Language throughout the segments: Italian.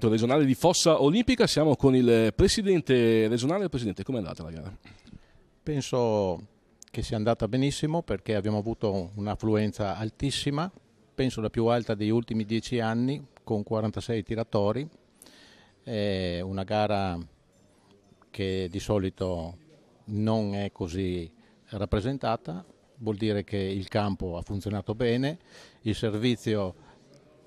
campionato regionale di Fossa Olimpica. Siamo con il presidente regionale. Presidente, com'è andata la gara? Penso che sia andata benissimo perché abbiamo avuto un'affluenza altissima, penso la più alta degli ultimi dieci anni, con 46 tiratori. È una gara che di solito non è così rappresentata, vuol dire che il campo ha funzionato bene, il servizio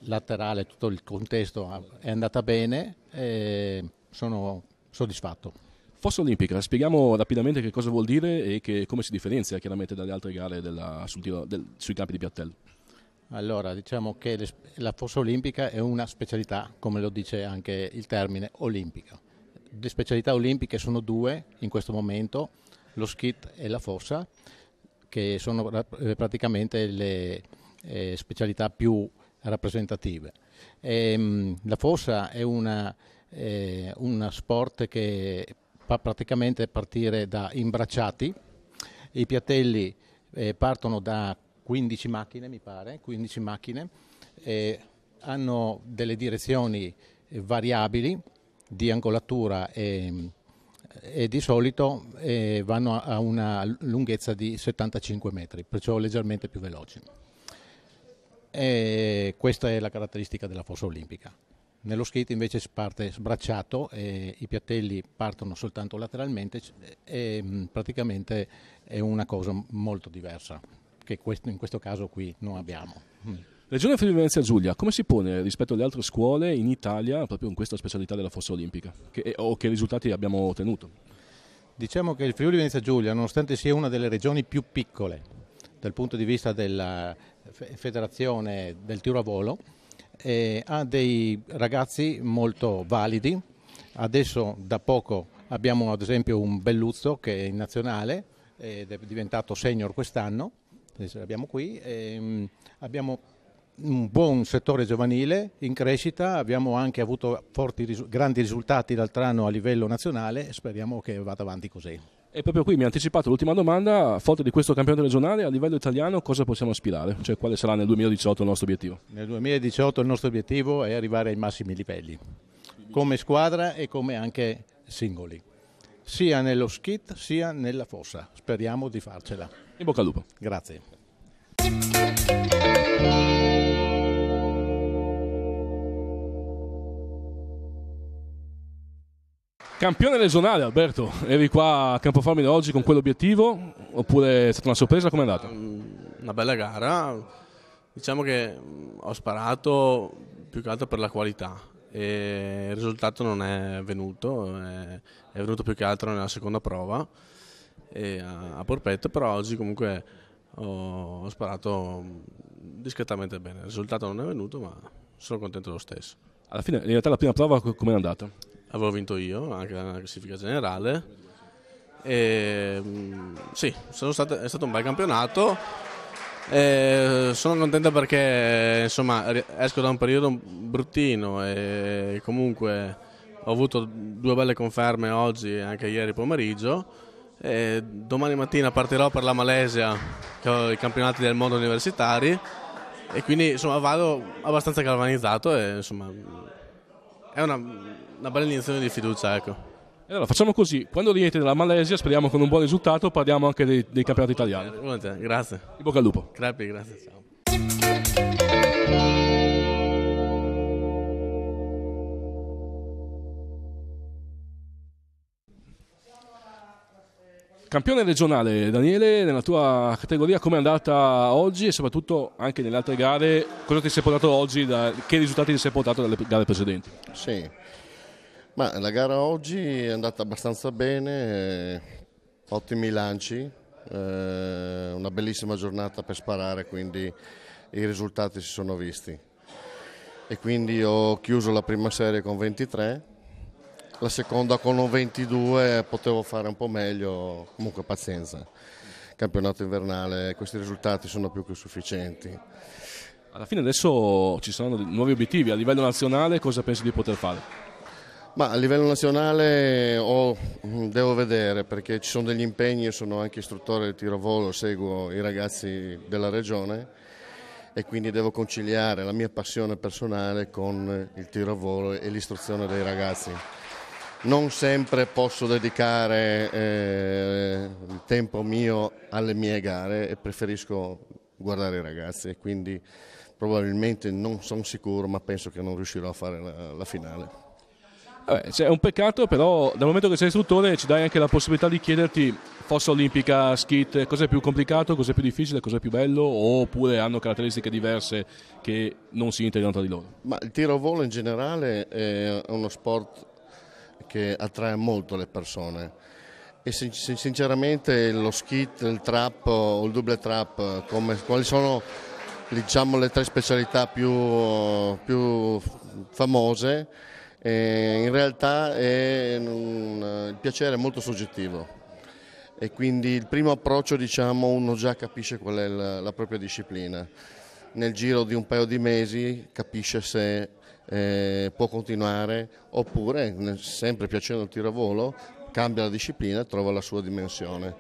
laterale, tutto il contesto è andata bene e sono soddisfatto. Fossa Olimpica, spieghiamo rapidamente che cosa vuol dire e che, come si differenzia chiaramente dalle altre gare della, sul tiro, del, sui campi di piattello. Allora, diciamo che le, la fossa olimpica è una specialità, come lo dice anche il termine olimpica. Le specialità olimpiche sono due in questo momento, lo skit e la fossa, che sono eh, praticamente le eh, specialità più rappresentative. E, ehm, la fossa è una, eh, una sport che fa praticamente partire da imbracciati, i piatelli eh, partono da 15 macchine mi pare, 15 macchine, eh, hanno delle direzioni eh, variabili di angolatura e, e di solito eh, vanno a una lunghezza di 75 metri, perciò leggermente più veloci e questa è la caratteristica della fossa olimpica. Nello skate invece parte sbracciato, i piattelli partono soltanto lateralmente e mm, praticamente è una cosa molto diversa che in questo caso qui non abbiamo. Mm. Regione Friuli Venezia Giulia, come si pone rispetto alle altre scuole in Italia proprio in questa specialità della fossa olimpica che, o che risultati abbiamo ottenuto? Diciamo che il Friuli Venezia Giulia, nonostante sia una delle regioni più piccole dal punto di vista della, federazione del tiro a volo eh, ha dei ragazzi molto validi, adesso da poco abbiamo ad esempio un Belluzzo che è in nazionale ed è diventato senior quest'anno, adesso qui, ehm, abbiamo un buon settore giovanile in crescita, abbiamo anche avuto forti, grandi risultati l'altro anno a livello nazionale e speriamo che vada avanti così. E proprio qui mi ha anticipato l'ultima domanda, a fronte di questo campionato regionale, a livello italiano cosa possiamo aspirare? Cioè quale sarà nel 2018 il nostro obiettivo? Nel 2018 il nostro obiettivo è arrivare ai massimi livelli, come squadra e come anche singoli, sia nello skit sia nella fossa. Speriamo di farcela. In bocca al lupo. Grazie. Campione regionale Alberto, eri qua a Campoformine oggi con quell'obiettivo oppure è stata una sorpresa? Come è andata? Mm, una bella gara, diciamo che mm, ho sparato più che altro per la qualità e il risultato non è venuto, è venuto più che altro nella seconda prova a Porpetto, però oggi comunque ho sparato mm, discretamente bene, il risultato non è venuto ma sono contento lo stesso. Alla fine in realtà la prima prova com'è andata? avevo vinto io anche nella classifica generale. E, mm, sì, state, è stato un bel campionato. E sono contento perché insomma, esco da un periodo bruttino e comunque ho avuto due belle conferme oggi e anche ieri pomeriggio. E domani mattina partirò per la Malesia, che ho i campionati del mondo universitari e quindi insomma, vado abbastanza galvanizzato e insomma, è una una bella iniezione di fiducia, ecco. Allora, facciamo così, quando rientri dalla Malesia, speriamo con un buon risultato, parliamo anche dei, dei campionati italiani. Buongiorno, eh, grazie. In bocca al lupo. Grazie, grazie, ciao. Campione regionale, Daniele, nella tua categoria come è andata oggi e soprattutto anche nelle altre gare, cosa ti sei portato oggi, da, che risultati ti sei portato dalle gare precedenti? Sì, ma la gara oggi è andata abbastanza bene, ottimi lanci, eh, una bellissima giornata per sparare, quindi i risultati si sono visti. E quindi ho chiuso la prima serie con 23, la seconda con un 22, potevo fare un po' meglio, comunque pazienza. Campionato invernale, questi risultati sono più che sufficienti. Alla fine adesso ci saranno nuovi obiettivi a livello nazionale, cosa pensi di poter fare? Ma a livello nazionale oh, devo vedere perché ci sono degli impegni, io sono anche istruttore di tiro volo, seguo i ragazzi della regione e quindi devo conciliare la mia passione personale con il tiro volo e l'istruzione dei ragazzi. Non sempre posso dedicare eh, il tempo mio alle mie gare e preferisco guardare i ragazzi e quindi probabilmente non sono sicuro ma penso che non riuscirò a fare la, la finale. Vabbè, cioè, è un peccato, però dal momento che sei istruttore ci dai anche la possibilità di chiederti fossa olimpica, skit, cos'è più complicato, cos'è più difficile, cos'è più bello, oppure hanno caratteristiche diverse che non si integrano tra di loro? Ma il tiro a volo in generale è uno sport che attrae molto le persone e sinceramente lo skit, il trap o il double trap, come, quali sono diciamo, le tre specialità più, più famose? eh, in realtà è un, eh, il piacere è molto soggettivo e quindi il primo approccio diciamo uno già capisce qual è la, la propria disciplina. Nel giro di un paio di mesi capisce se eh, può continuare oppure, sempre piacendo il tiro a volo, cambia la disciplina e trova la sua dimensione.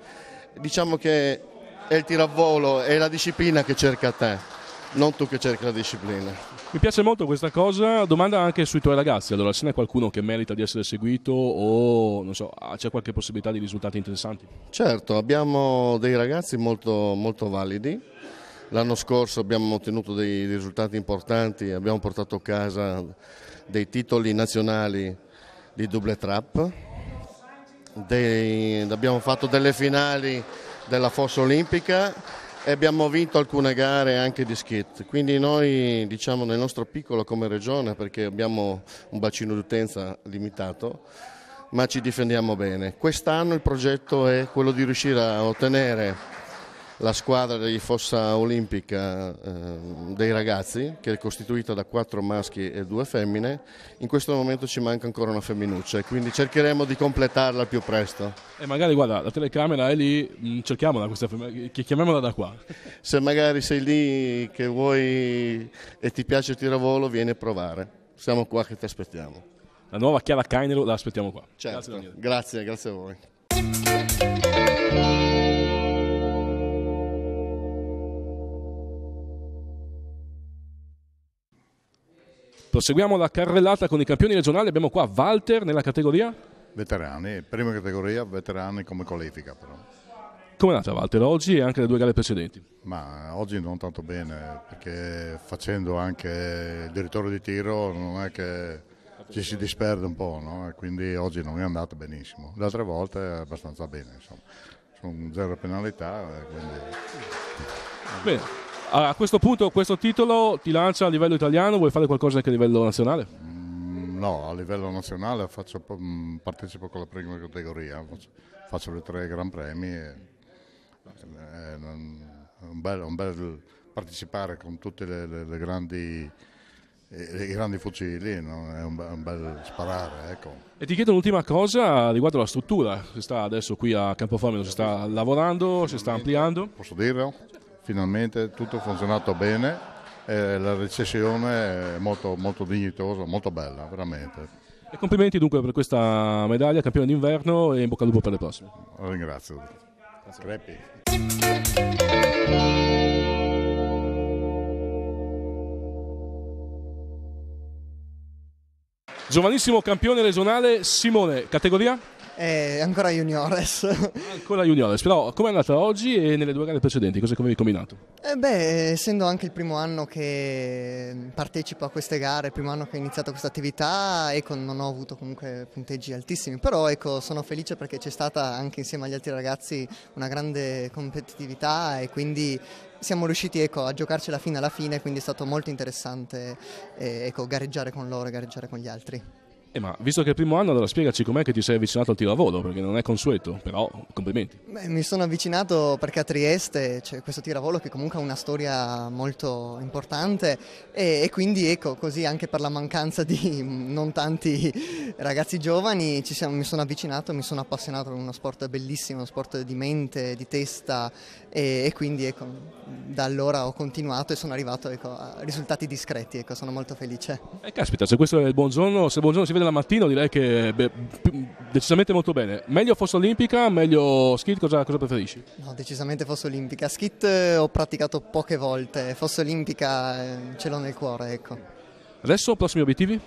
Diciamo che è il tiravolo, è la disciplina che cerca te non tu che cerchi la disciplina. Mi piace molto questa cosa, domanda anche sui tuoi ragazzi, allora se n'è qualcuno che merita di essere seguito o so, c'è qualche possibilità di risultati interessanti? Certo, abbiamo dei ragazzi molto, molto validi, l'anno scorso abbiamo ottenuto dei risultati importanti, abbiamo portato a casa dei titoli nazionali di double trap, dei, abbiamo fatto delle finali della fossa olimpica e abbiamo vinto alcune gare anche di skit, quindi noi diciamo nel nostro piccolo come regione perché abbiamo un bacino d'utenza limitato ma ci difendiamo bene. Quest'anno il progetto è quello di riuscire a ottenere la squadra di Fossa Olimpica eh, dei ragazzi, che è costituita da quattro maschi e due femmine. In questo momento ci manca ancora una femminuccia e quindi cercheremo di completarla al più presto. E magari, guarda, la telecamera è lì, mm, cerchiamola questa femminuccia, chiamiamola da qua. Se magari sei lì che vuoi e ti piace il tiravolo, vieni a provare. Siamo qua che ti aspettiamo. La nuova Chiara Cainero la aspettiamo qua. Certo. Grazie, grazie, grazie a voi. Proseguiamo la carrellata con i campioni regionali, abbiamo qua Walter nella categoria? Veterani, prima categoria, veterani come qualifica però. Come è andata Walter oggi e anche le due gare precedenti? Ma oggi non tanto bene, perché facendo anche il direttore di tiro non è che ci si disperde un po', no? quindi oggi non è andato benissimo. Le altre volte è abbastanza bene, insomma. Sono zero penalità, eh, quindi... Bene. Allora, a questo punto questo titolo ti lancia a livello italiano, vuoi fare qualcosa anche a livello nazionale? Mm, no, a livello nazionale faccio, mm, partecipo con la prima categoria, faccio le tre Gran Premi. E, eh, è un bel, un bel partecipare con tutti eh, i grandi, grandi fucili, no? è un, be- un bel sparare. Ecco. E ti chiedo un'ultima cosa riguardo alla struttura, si sta adesso qui a Campoformio, si sta lavorando, si sta ampliando? Posso dirlo? finalmente tutto è funzionato bene e la recessione è molto, molto dignitosa, molto bella veramente. E complimenti dunque per questa medaglia, campione d'inverno e in bocca al lupo per le prossime. Ringrazio. Grazie. Crepi. Giovanissimo campione regionale Simone, categoria? Eh, ancora juniores. ancora juniores, però come è andata oggi e nelle due gare precedenti? Cosa avevi combinato? Eh beh, essendo anche il primo anno che partecipo a queste gare, il primo anno che ho iniziato questa attività, ecco, non ho avuto comunque punteggi altissimi, però ecco, sono felice perché c'è stata anche insieme agli altri ragazzi una grande competitività e quindi siamo riusciti ecco, a la fine alla fine, quindi è stato molto interessante eh, ecco, gareggiare con loro e gareggiare con gli altri. Eh, ma visto che è il primo anno, allora spiegaci com'è che ti sei avvicinato al tiravolo, perché non è consueto, però complimenti. Beh, mi sono avvicinato perché a Trieste c'è questo tiravolo che comunque ha una storia molto importante e, e quindi ecco, così anche per la mancanza di mm, non tanti ragazzi giovani siamo, mi sono avvicinato, mi sono appassionato a uno sport bellissimo, uno sport di mente, di testa e, e quindi ecco, da allora ho continuato e sono arrivato ecco, a risultati discreti, ecco, sono molto felice. E eh, caspita, se questo è il buongiorno, se buongiorno si vede della mattina direi che beh, decisamente molto bene. Meglio fosse olimpica, meglio skit, cosa, cosa, preferisci? No, decisamente fosse olimpica. Skit eh, ho praticato poche volte, fosse olimpica eh, ce l'ho nel cuore, ecco. Adesso prossimi obiettivi?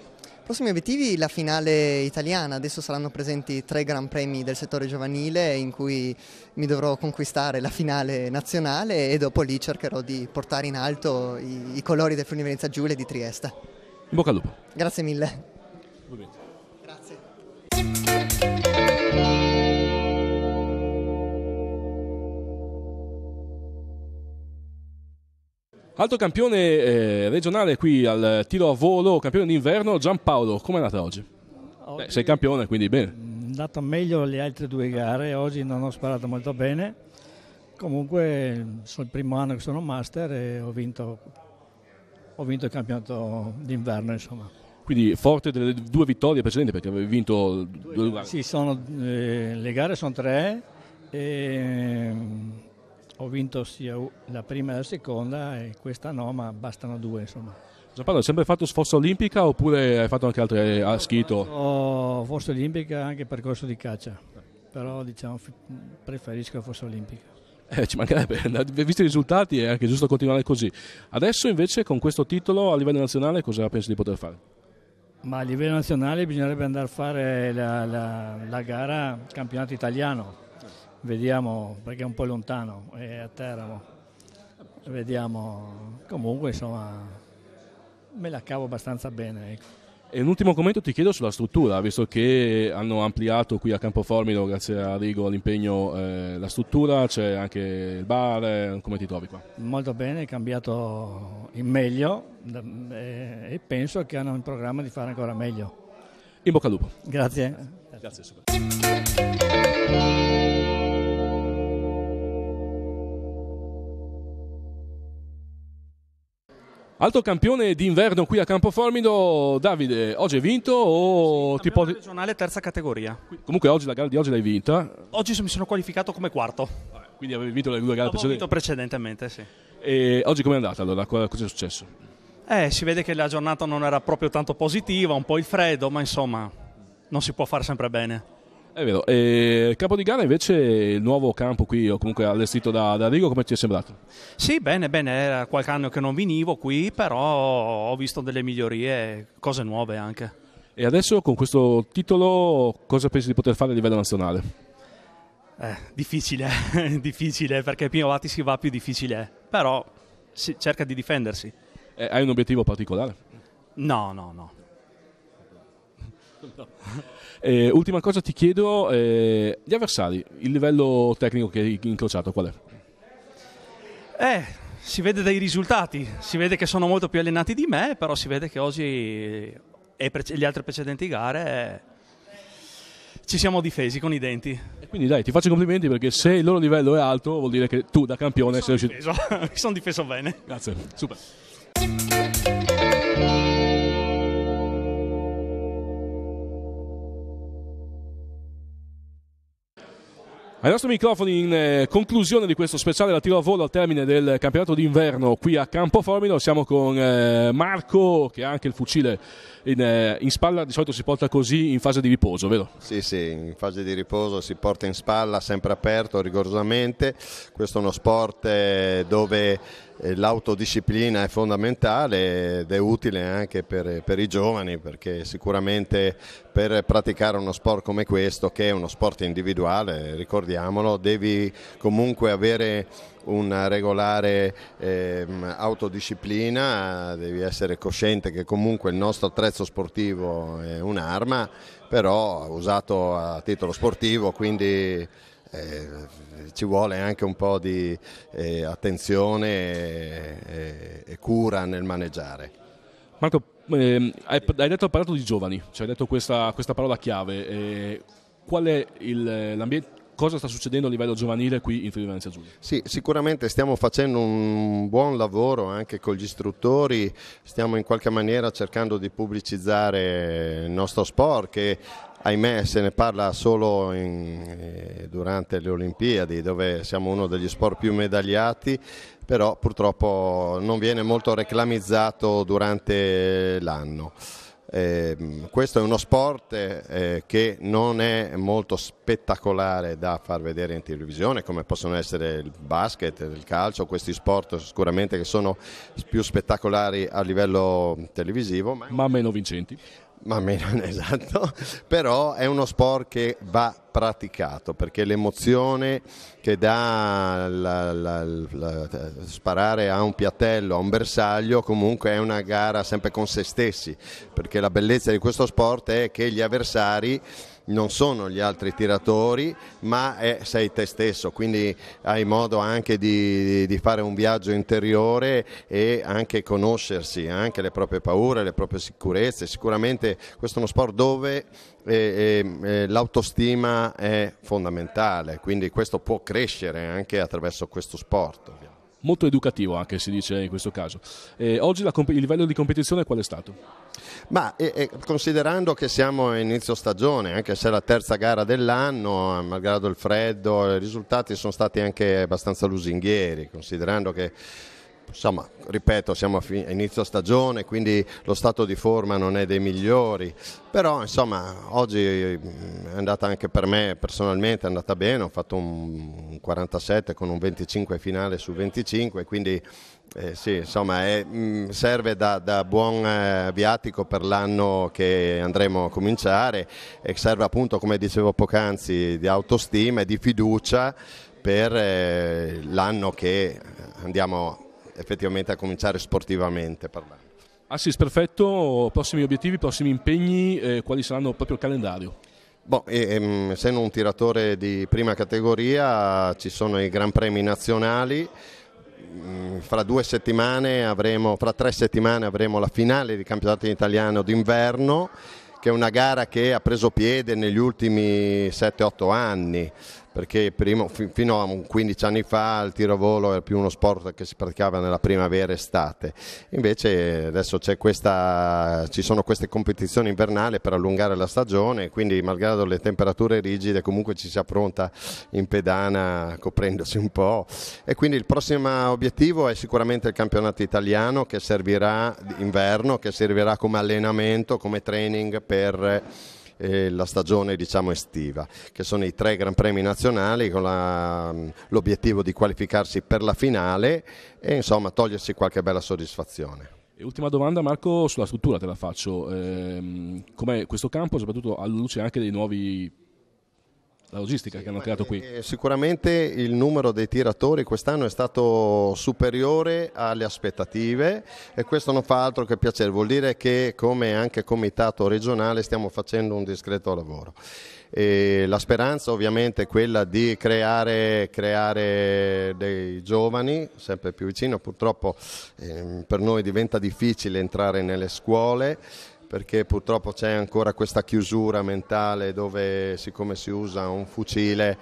Prossimi obiettivi la finale italiana, adesso saranno presenti tre gran premi del settore giovanile in cui mi dovrò conquistare la finale nazionale e dopo lì cercherò di portare in alto i, i colori del Friuli Venezia Giulia e di Trieste. In bocca al lupo. Grazie mille. Ovviamente. Grazie. Altro campione eh, regionale qui al tiro a volo, campione d'inverno, Giampaolo, come è andata oggi? oggi Beh, sei campione, quindi bene. È mm, andata meglio le altre due gare, oggi non ho sparato molto bene, comunque sono il primo anno che sono master e eh, ho vinto, ho vinto il campionato d'inverno. Insomma. Quindi forte delle due vittorie precedenti perché avevi vinto... Due, gare. sì, sono, eh, le gare sono tre. E, mm, ho vinto sia la prima e la seconda e questa no, ma bastano due insomma. Giampaolo, hai sempre fatto sforzo olimpica oppure hai fatto anche altre a schito? Ho forza olimpica anche percorso di caccia, però diciamo preferisco la forza olimpica. Eh, ci mancherebbe, visto i risultati è anche giusto continuare così. Adesso invece con questo titolo a livello nazionale cosa pensi di poter fare? Ma a livello nazionale bisognerebbe andare a fare la, la, la gara campionato italiano, vediamo perché è un po' lontano, è a Teramo, vediamo, comunque insomma me la cavo abbastanza bene. Ecco. E un ultimo commento ti chiedo sulla struttura, visto che hanno ampliato qui a Campoformino, grazie a Rigo all'impegno, eh, la struttura, c'è anche il bar, eh, come ti trovi qua? Molto bene, è cambiato in meglio eh, e penso che hanno in programma di fare ancora meglio. In bocca al lupo. Grazie. Grazie. Grazie Altro campione d'inverno qui a Campo Formido, Davide, oggi hai vinto o sì, ti porti... regionale terza categoria. Comunque oggi la gara di oggi l'hai vinta? Oggi mi sono qualificato come quarto. quindi avevi vinto le due gare precedenti? Ho vinto precedentemente, sì. E oggi com'è andata allora? Cosa è successo? Eh, si vede che la giornata non era proprio tanto positiva, un po' il freddo, ma insomma non si può fare sempre bene. È eh, vero. E il campo di gara invece, il nuovo campo qui, o comunque allestito da, da Rigo, come ti è sembrato? Sì, bene, bene. Era qualche anno che non venivo qui, però ho visto delle migliorie, cose nuove anche. E adesso con questo titolo cosa pensi di poter fare a livello nazionale? Eh, difficile, difficile, perché più avanti si va più difficile, è. però si cerca di difendersi. Eh, hai un obiettivo particolare? No, no, no no. Eh, ultima cosa ti chiedo, eh, gli avversari, il livello tecnico che hai incrociato qual è? Eh si vede dai risultati, si vede che sono molto più allenati di me, però si vede che oggi e le altre precedenti gare eh, ci siamo difesi con i denti. E quindi dai, ti faccio i complimenti perché se il loro livello è alto vuol dire che tu da campione sei riuscito. Mi sono difeso bene. Grazie, super. Ai nostri microfoni in eh, conclusione di questo speciale da tiro a volo al termine del campionato d'inverno qui a Campo Formino siamo con eh, Marco che ha anche il fucile in, eh, in, spalla, di solito si porta così in fase di riposo, vero? Sì, sì, in fase di riposo si porta in spalla sempre aperto rigorosamente, questo è uno sport dove eh, l'autodisciplina è fondamentale ed è utile anche per, per, i giovani perché sicuramente per praticare uno sport come questo che è uno sport individuale, ricordiamolo, devi comunque avere una regolare eh, autodisciplina, devi essere cosciente che comunque il nostro attrezzo sportivo è un'arma, però usato a titolo sportivo, quindi eh, ci vuole anche un po' di eh, attenzione e, e, cura nel maneggiare. Marco, eh, hai, detto, hai, parlato di giovani, cioè hai detto questa, questa parola chiave. Eh, il, cosa sta succedendo a livello giovanile qui in Friuli Venezia Giulia? Sì, sicuramente stiamo facendo un buon lavoro anche con gli istruttori, stiamo in qualche maniera cercando di pubblicizzare il nostro sport che ahimè se ne parla solo in, eh, durante le Olimpiadi dove siamo uno degli sport più medagliati però purtroppo non viene molto reclamizzato durante l'anno. Eh, questo è uno sport eh, che non è molto spettacolare da far vedere in televisione come possono essere il basket, il calcio, questi sport sicuramente che sono più spettacolari a livello televisivo ma, ma meno vincenti ma meno, esatto, però è uno sport che va praticato perché l'emozione che dà la, la, la, sparare a un piattello, a un bersaglio, comunque è una gara sempre con se stessi, perché la bellezza di questo sport è che gli avversari non sono gli altri tiratori ma è, sei te stesso, quindi hai modo anche di, di, fare un viaggio interiore e anche conoscersi, anche le proprie paure, le proprie sicurezze. Sicuramente questo è uno sport dove eh, eh, eh l'autostima è fondamentale, quindi questo può crescere anche attraverso questo sport molto educativo anche si dice in questo caso. Eh, oggi comp- il livello di competizione qual è stato? Ma e, eh, e, eh, considerando che siamo a inizio stagione, anche se è la terza gara dell'anno, eh, malgrado il freddo, i risultati sono stati anche abbastanza lusinghieri, considerando che insomma, ripeto, siamo a inizio stagione, quindi lo stato di forma non è dei migliori, però insomma, oggi mm, è andata anche per me personalmente, è andata bene, ho fatto un 47 con un 25 finale su 25, quindi eh, sì, insomma, è, mm, serve da, da, buon eh, viatico per l'anno che andremo a cominciare e serve appunto, come dicevo poc'anzi, di autostima e di fiducia per eh, l'anno che andiamo a effettivamente a cominciare sportivamente parlando. Assis, perfetto, prossimi obiettivi, prossimi impegni, eh, quali saranno proprio il calendario? Bon, ehm, essendo un tiratore di prima categoria ci sono i Gran Premi nazionali, mm, fra, avremo, fra tre settimane avremo la finale di campionato italiano d'inverno che è una gara che ha preso piede negli ultimi 7-8 anni perché prima, fino a 15 anni fa il tiro a volo era più uno sport che si praticava nella primavera e estate, invece adesso questa, ci sono queste competizioni invernali per allungare la stagione, quindi malgrado le temperature rigide comunque ci si appronta in pedana coprendosi un po' e quindi il prossimo obiettivo è sicuramente il campionato italiano che servirà inverno, che servirà come allenamento, come training per eh, la stagione diciamo, estiva, che sono i tre Gran Premi nazionali con mm, l'obiettivo di qualificarsi per la finale e insomma togliersi qualche bella soddisfazione. E ultima domanda Marco sulla struttura te la faccio, eh, com'è questo campo soprattutto alla luce anche dei nuovi la logistica sì, che hanno creato qui. sicuramente il numero dei tiratori quest'anno è stato superiore alle aspettative e questo non fa altro che piacere, vuol dire che come anche comitato regionale stiamo facendo un discreto lavoro. E la speranza ovviamente è quella di creare, creare dei giovani sempre più vicino, purtroppo eh, per noi diventa difficile entrare nelle scuole perché purtroppo c'è ancora questa chiusura mentale dove siccome si usa un fucile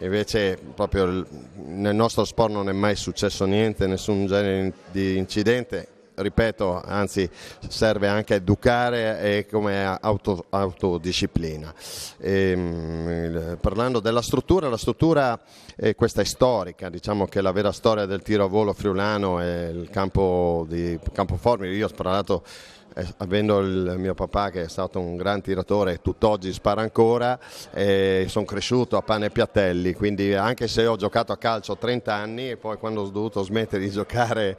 invece proprio nel nostro sport non è mai successo niente, nessun genere di incidente ripeto, anzi serve anche educare e come auto, autodisciplina. E, ehm, parlando della struttura, la struttura è eh, questa è storica, diciamo che la vera storia del tiro a volo friulano è il campo di Campoformi, io ho sparato eh, avendo il mio papà che è stato un gran tiratore e tutt'oggi spara ancora, eh, sono cresciuto a pane e piattelli, quindi anche se ho giocato a calcio 30 anni e poi quando ho dovuto smettere di giocare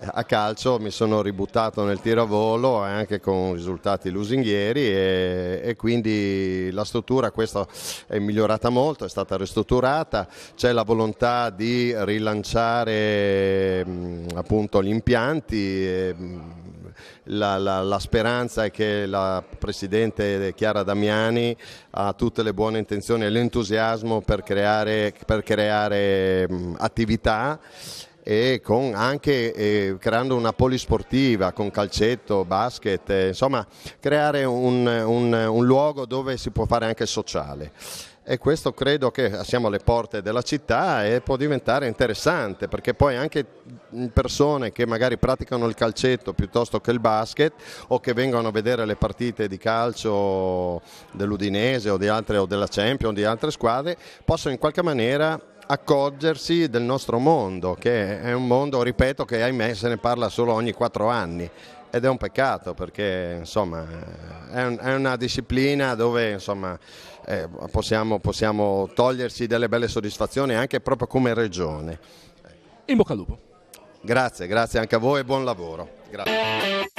eh, a calcio mi sono ributtato nel tiro a volo anche con risultati lusinghieri e, e quindi la struttura questa è migliorata molto, è stata ristrutturata, c'è la volontà di rilanciare mh, mm, appunto gli impianti. E, mh, mm, la, la, la, speranza è che la Presidente Chiara Damiani ha tutte le buone intenzioni e l'entusiasmo per creare, per creare mh, attività e con anche eh, creando una polisportiva con calcetto, basket, eh, insomma creare un, un, un luogo dove si può fare anche sociale e questo credo che siamo alle porte della città e può diventare interessante perché poi anche persone che magari praticano il calcetto piuttosto che il basket o che vengono a vedere le partite di calcio dell'Udinese o, altre, o della Champions o di altre squadre possono in qualche maniera accorgersi del nostro mondo che è un mondo, ripeto, che ahimè se ne parla solo ogni quattro anni ed è un peccato perché insomma è, un, è una disciplina dove insomma eh, possiamo, possiamo toglierci delle belle soddisfazioni anche proprio come regione. In bocca al lupo. Grazie, grazie anche a voi e buon lavoro. Grazie.